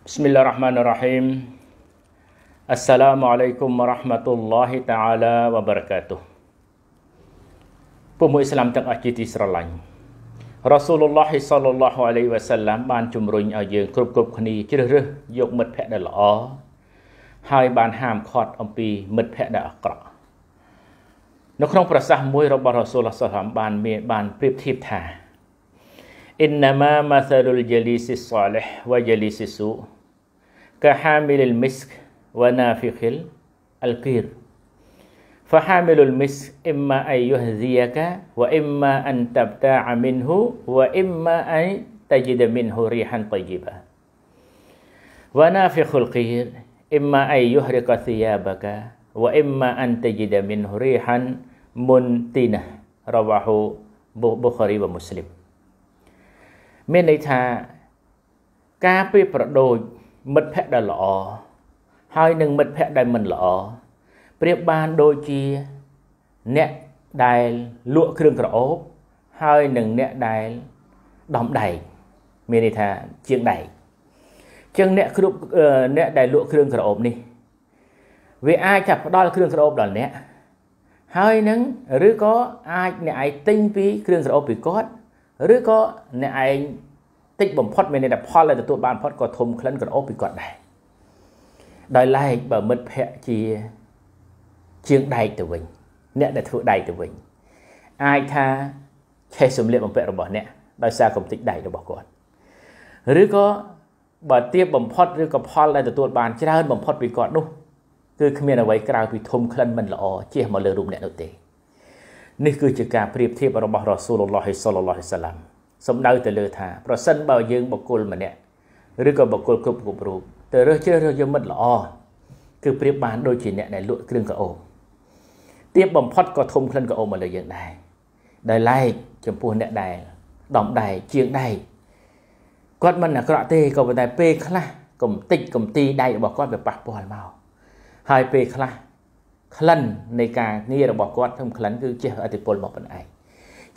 Bismillahirrahmanirrahim. Assalamualaikum warahmatullahi taala wabarakatuh. ពុកមួយឥស្លាមទាំងអស់ជាទីស្រឡាញ់រ៉ាស៊ូលឡោះសល្លឡោះអាឡៃវ៉ាសាឡាមបានជំរុញឲ្យយើង គ្រប់គ្រប់គ្នាជ្រើសរើសយកមិត្តភក្តិដែលល្អហើយបានហាមឃាត់អំពី មិត្តភក្តិដែលអាក្រក់នៅក្នុងប្រសាសន៍មួយរបស់រ៉ាស៊ូលឡោះសល្លាមបានមានបានប្រៀបធៀបថា إنما مثل الجليس الصالح وجليس السوء كحامل المسك ونافخ القير فحامل المسك إما أن يهذيك وإما أن تبتاع منه وإما أن تجد منه ريحا طيبة ونافخ القير إما أن يحرق ثيابك وإما أن تجد منه ريحا منتنة رواه بخاري ومسلم មានន័យថាការប្រៀបប្រដូច មិត្តភក្តិដែលល្អហើយនឹងមិត្តភក្តិដែលមិនល្អប្រៀបបានដូចជា អ្នកដែលលក់គ្រឿងក្រអូបហើយនឹងអ្នកដែលដំដែកមានន័យថាជាងដែកជាងអ្នកគ្រប់អ្នកដែលលក់គ្រឿងក្រអូបនេះវាអាចថាផ្ដល់គ្រឿងក្រអូបដល់អ្នកហើយនឹងឬក៏អាចអ្នកឯងទិញពី គ្រឿងក្រអូបពីគាត់ឬក៏អ្នកឯងតិចបំផុតមានន័យថាផលដែលទទួលបានផុតក៏ធំក្លិនក្រអូបពីគាត់ដែរដោយឡែកបើមិត្តភ័ក្តិជាជាងដែកទៅវិញ អ្នកដែលធ្វើដែកទៅវិញ អាចថាឆេះសម្លៀកបំពាក់របស់អ្នកដោយសារកំតិចដែករបស់គាត់ឬក៏បើទៀបបំផុតឬក៏ផលដែលទទួលបានច្រើនបំផុតពីគាត់នោះ គឺគ្មានអ្វីក្រៅពីធំក្លិនមិនល្អជះមកលើរូបអ្នកនោះទេនេះគឺជាការប្រៀបធៀបរបស់រ៉ាស៊ូលឡោះសលឡោះសាឡាំសំដៅទៅលើថា ប្រសិនបើយើងបុគ្គលម្នាក់ឬក៏បុគ្គលគ្រប់គ្រប់រូបទៅរើសជ្រើសរើសយកមិត្តល្អគឺប្រៀបបានដូចជាអ្នកដែលលក់គ្រឿងកោទៀបបំផុតក៏ធំក្លិនក្អូមមកលើយើងដែរដោយឡែកចំពោះអ្នកដែលដំដែកជាងដែកគាត់មិនអាក្រក់ទេក៏ប៉ុន្តែពេលខ្លះកំតិចកំទីដែករបស់គាត់វាប៉ះពាល់មកហើយពេលខ្លះក្លិននៃការងាររបស់គាត់ធ្វើក្លិនគឺចេះឥទ្ធិពលមកខ្លួនឯង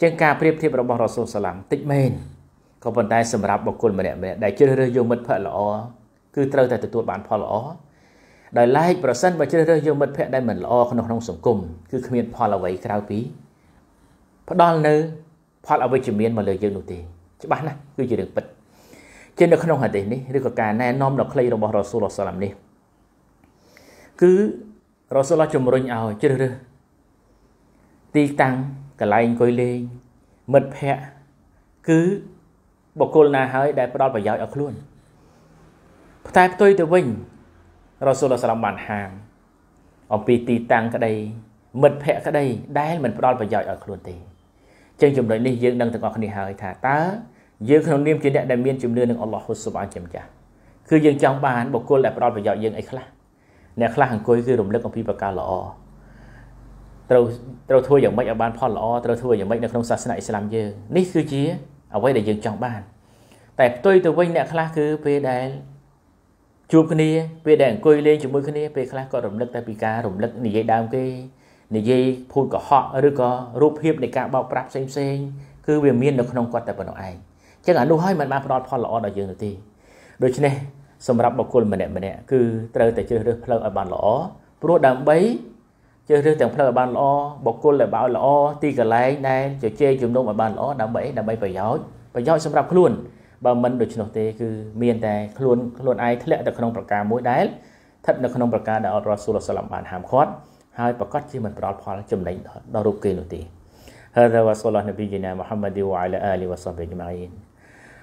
ចឹងការប្រៀបធៀបរបស់រ៉ូសូលសាឡាំតិចមែនក៏ប៉ុន្តែសម្រាប់បុគ្គលម្នាក់ម្នាក់ដែលជ្រើសរើសយកមិត្តភក្តិល្អគឺត្រូវតែទទួលបានផលល្អដោយឡែកប្រសិនបើជ្រើសរើសយកមិត្តភក្តិដែលមិនល្អក្នុងក្នុងសង្គមគឺគ្មាន ផលអ្វីក្រៅពីផ្ដល់នៅ ផលអវិជ្ជមានមកលើយើងនោះទេច្បាស់ណាស់គឺជារឿងពិត ជានៅក្នុងហាឌីសនេះឬក៏ការណែនាំដល់ក្លេរបស់រ៉ូសូលសាឡាំនេះគឺរ៉ូសូលជំរុញឲ្យជ្រើសរើសទីតាំងកន្លែងអង្គុយលេងមិត្តភ័ក្តិគឺបុគ្គលណាហើយដែលផ្ដល់ប្រយោជន៍ឲ្យខ្លួន ផ្តែផ្ទុយទៅវិញរ៉ូសូលសឡាំបានហាមអំពីទីតាំងក្តីមិត្តភ័ក្តិក្តីដែលមិនផ្ដល់ប្រយោជន៍ឲ្យខ្លួនទេចឹងចំណុចនេះយើងនឹងទាំងអស់គ្នាហើយថាតើយើងក្នុងនាមជាអ្នកដែលមានជំនឿនឹងអល់ឡោះហ៊ុសសុបអានជាម្ចាស់គឺយើងចង់បានបុគ្គលដែលផ្ដល់ប្រយោជន៍យើងអីខ្លះអ្នកខ្លះអង្គុយគឺរំលឹកអំពីប្រការល្អត្រូវត្រូវធ្វើយ៉ាងម៉េចឲ្យបានផលល្អត្រូវធ្វើយ៉ាងម៉េចនៅក្នុងសាសនាអ៊ីស្លាមយើងនេះគឺជា អ្វីដែលយើងចង់បានតែផ្ទុយទៅវិញអ្នកខ្លះគឺពេលដែលជួបគ្នាពេលដែលអង្គុយលេងជាមួយគ្នាពេលខ្លះក៏រំលឹកតែពីការរំលឹកនិយាយដើមគេនិយាយភូតកុហកឬក៏រូបភាពនៃការបោកប្រាស់ផ្សេងផ្សេងគឺវាមាននៅក្នុងគាត់តែប៉ុណ្ណោះឯងអញ្ចឹងអានោះហើយមិនបានផ្ដល់ផលល្អដល់យើងនោះទេដូច្នេះសម្រាប់បុគ្គលម្នាក់ម្នាក់គឺត្រូវតែជ្រើសរើសផ្លូវឲ្យបានល្អព្រោះដើម្បីជ្រើសរើសទាំងផ្លូវឲ្យបានល្អបុគ្គលដែលបោល្អទីកន្លែងដែលជជែកជំនុំឲ្យបានល្អដើម្បីដើម្បីប្រយោជន៍ប្រយោជន៍សម្រាប់ខ្លួនបើមិនដូច្នោះទេគឺមានតែខ្លួនខ្លួនឯងធ្លាក់ទៅក្នុងប្រការមួយដែលស្ថិតនៅក្នុងប្រការដែលអល់រ៉ាស៊ូលសឡាំបានហាមឃាត់ហើយប្រកាសជាមិនផ្ដល់ផលចំណេញដល់រូបគេនោះទេ هذا وصلى نبينا محمد وعلى آله وصحبه أجمعين